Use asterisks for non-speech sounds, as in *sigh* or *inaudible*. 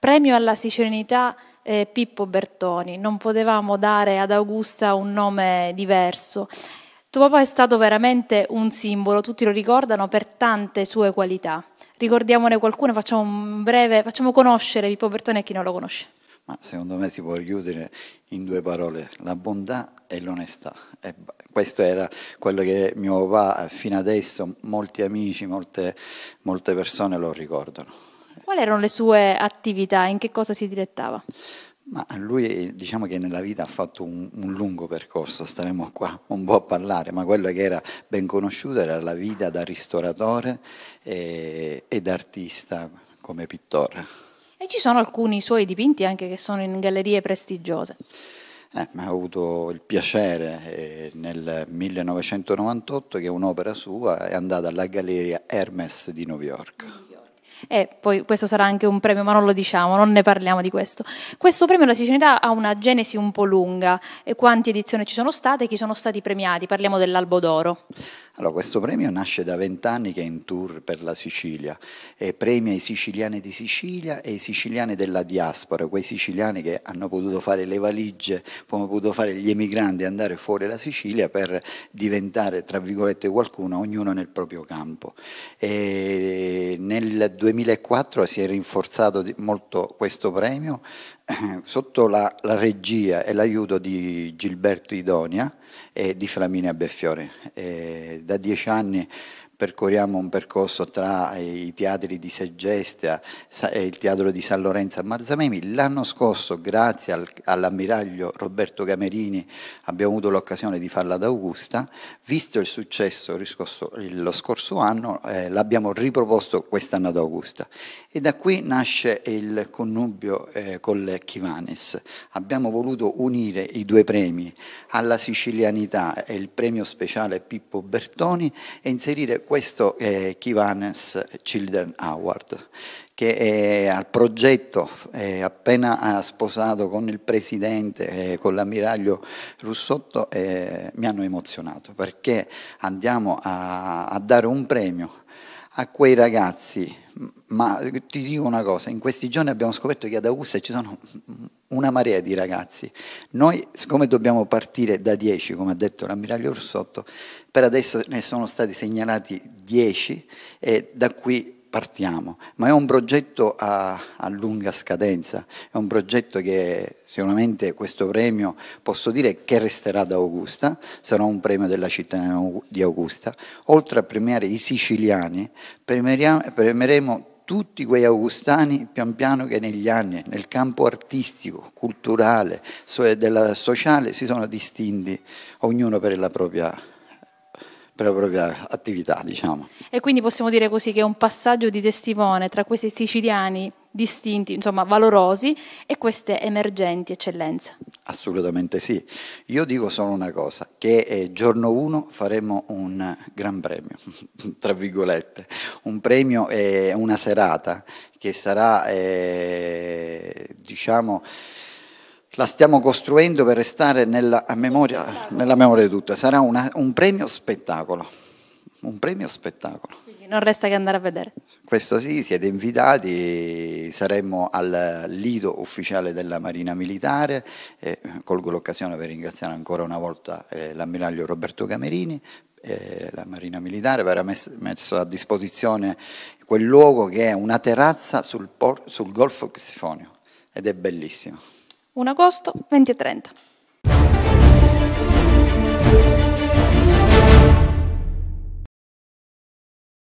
Premio alla sicilianità eh, Pippo Bertoni, non potevamo dare ad Augusta un nome diverso. Tuo papà è stato veramente un simbolo, tutti lo ricordano per tante sue qualità. Ricordiamone qualcuno, facciamo un breve, facciamo conoscere Pippo Bertoni a chi non lo conosce. Ma secondo me si può chiudere in due parole, la bontà e l'onestà. questo era quello che mio papà fino adesso, molti amici, molte, molte persone lo ricordano. Quali erano le sue attività? In che cosa si dilettava? Ma lui diciamo che nella vita ha fatto un, un, lungo percorso, staremo qua un po' a parlare, ma quello che era ben conosciuto era la vita da ristoratore e, e artista come pittore. E ci sono alcuni suoi dipinti anche che sono in gallerie prestigiose. Eh, ma ho avuto il piacere eh, nel 1998 che un'opera sua è andata alla galleria Hermes di New York e poi questo sarà anche un premio, ma non lo diciamo, non ne parliamo di questo. Questo premio alla Sicilianità ha una genesi un po' lunga, e quanti edizioni ci sono state e chi sono stati premiati? Parliamo dell'Albo d'Oro. Allora, questo premio nasce da vent'anni che è in tour per la Sicilia e premia i siciliani di Sicilia e i siciliani della diaspora, quei siciliani che hanno potuto fare le valigie, come hanno potuto fare gli emigranti, andare fuori la Sicilia per diventare, tra virgolette, qualcuno, ognuno nel proprio campo. E nel 2000 2004 si è rinforzato molto questo premio eh, sotto la, la, regia e l'aiuto di Gilberto Idonia e di Flaminia Beffiore. Eh, da dieci anni percorriamo un percorso tra i teatri di Seggestia e il teatro di San Lorenzo a Marzamemi. L'anno scorso, grazie all'ammiraglio Roberto Camerini, abbiamo avuto l'occasione di farla ad Augusta. Visto il successo riscosso, lo scorso anno, eh, l'abbiamo riproposto quest'anno ad Augusta. E da qui nasce il connubio eh, con le Chivanes. Abbiamo voluto unire i due premi alla sicilianità e il premio speciale Pippo Bertoni e inserire questo è Kivanes Children Award, che è al progetto è appena sposato con il presidente, e con l'ammiraglio Russotto, eh, mi hanno emozionato perché andiamo a, a dare un premio a quei ragazzi, ma ti dico una cosa, in questi giorni abbiamo scoperto che ad Augusta ci sono una marea di ragazzi. Noi, siccome dobbiamo partire da 10, come ha detto l'ammiraglio Rossotto, per adesso ne sono stati segnalati 10 e da qui partiamo, ma è un progetto a, a, lunga scadenza, è un progetto che sicuramente questo premio posso dire che resterà da Augusta, sarà un premio della città di Augusta, oltre a premiare i siciliani, premieremo tutti quei augustani pian piano che negli anni nel campo artistico, culturale, della, sociale si sono distinti, ognuno per la propria per la propria attività, diciamo. E quindi possiamo dire così che è un passaggio di testimone tra questi siciliani distinti, insomma valorosi e queste emergenti eccellenze. Assolutamente sì. Io dico solo una cosa, che eh, giorno 1 faremo un gran premio, *laughs* tra virgolette, un premio e una serata che sarà, eh, diciamo, la stiamo costruendo per restare nella memoria, nella memoria di tutti. Sarà una, un premio spettacolo un premio spettacolo. Quindi non resta che andare a vedere. Questo sì, siete invitati, saremo al lido ufficiale della Marina Militare, eh, colgo l'occasione per ringraziare ancora una volta eh, l'ammiraglio Roberto Camerini, eh, la Marina Militare per aver messo a disposizione quel luogo che è una terrazza sul, sul Golfo Xifonio ed è bellissimo. 1 agosto 20 e 30.